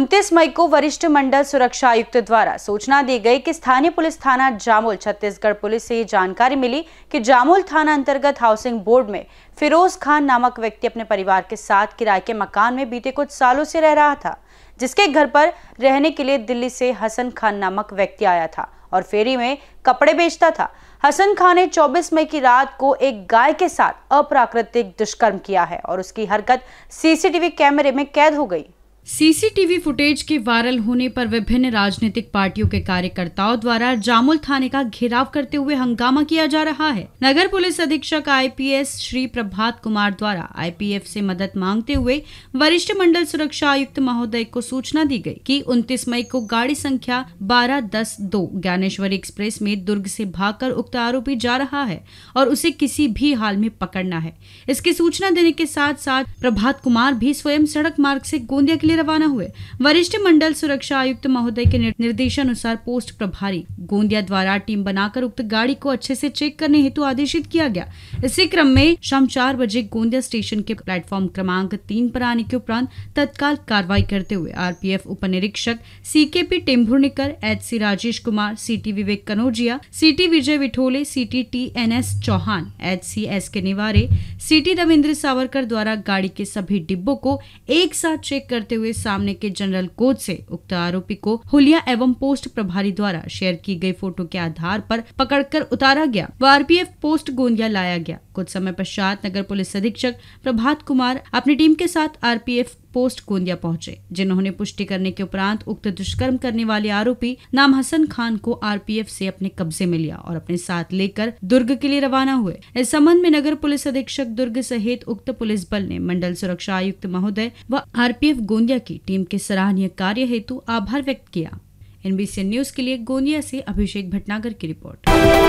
उनतीस मई को वरिष्ठ मंडल सुरक्षा आयुक्त द्वारा सूचना दी गई कि स्थानीय पुलिस थाना जामुल छत्तीसगढ़ पुलिस से ये जानकारी मिली कि जामुल थाना अंतर्गत हाउसिंग बोर्ड में फिरोज खान नामक व्यक्ति अपने परिवार के साथ किराए के मकान में बीते कुछ सालों से रह रहा था जिसके घर पर रहने के लिए दिल्ली से हसन खान नामक व्यक्ति आया था और फेरी में कपड़े बेचता था हसन खान ने 24 मई की रात को एक गाय के साथ अप्राकृतिक दुष्कर्म किया है और उसकी हरकत सीसीटीवी कैमरे में कैद हो गई सीसीटीवी फुटेज के वायरल होने पर विभिन्न राजनीतिक पार्टियों के कार्यकर्ताओं द्वारा जामुल थाने का घेराव करते हुए हंगामा किया जा रहा है नगर पुलिस अधीक्षक आईपीएस श्री प्रभात कुमार द्वारा आईपीएफ से मदद मांगते हुए वरिष्ठ मंडल सुरक्षा आयुक्त महोदय को सूचना दी गई कि 29 मई को गाड़ी संख्या बारह दस दो ज्ञानेश्वरी एक्सप्रेस में दुर्ग से भाग उक्त आरोपी जा रहा है और उसे किसी भी हाल में पकड़ना है इसकी सूचना देने के साथ साथ प्रभात कुमार भी स्वयं सड़क मार्ग ऐसी गोंदिया के लिए रवाना हुए वरिष्ठ मंडल सुरक्षा आयुक्त महोदय के निर्देशानुसार पोस्ट प्रभारी गोंदिया द्वारा टीम बनाकर उक्त गाड़ी को अच्छे से चेक करने हेतु आदेशित किया गया इसी क्रम में शाम चार बजे गोंदिया स्टेशन के प्लेटफॉर्म क्रमांक तीन पर आने के उपरांत तत्काल कार्रवाई करते हुए आरपीएफ उप निरीक्षक C K P Tembhurnikar H C Rajesh Kumar C T Vivek Kanaujia C T Vijay Vithole C T T N S Chauhan H C S K Niware C T Ravindra Savarkar द्वारा गाड़ी के सभी डिब्बों को एक साथ चेक करते हुए हुए सामने के जनरल कोच से उक्त आरोपी को हुलिया एवं पोस्ट प्रभारी द्वारा शेयर की गई फोटो के आधार पर पकड़कर उतारा गया व आरपीएफ पोस्ट गोंदिया लाया गया कुछ समय पश्चात नगर पुलिस अधीक्षक प्रभात कुमार अपनी टीम के साथ आरपीएफ पोस्ट गोंदिया पहुंचे जिन्होंने पुष्टि करने के उपरांत उक्त दुष्कर्म करने वाले आरोपी नाम हसन खान को आरपीएफ से अपने कब्जे में लिया और अपने साथ लेकर दुर्ग के लिए रवाना हुए इस संबंध में नगर पुलिस अधीक्षक दुर्ग सहित उक्त पुलिस बल ने मंडल सुरक्षा आयुक्त महोदय व आर गोंदिया की टीम के सराहनीय कार्य हेतु आभार व्यक्त किया एनबीसी न्यूज के लिए गोंदिया से अभिषेक भटनागर की रिपोर्ट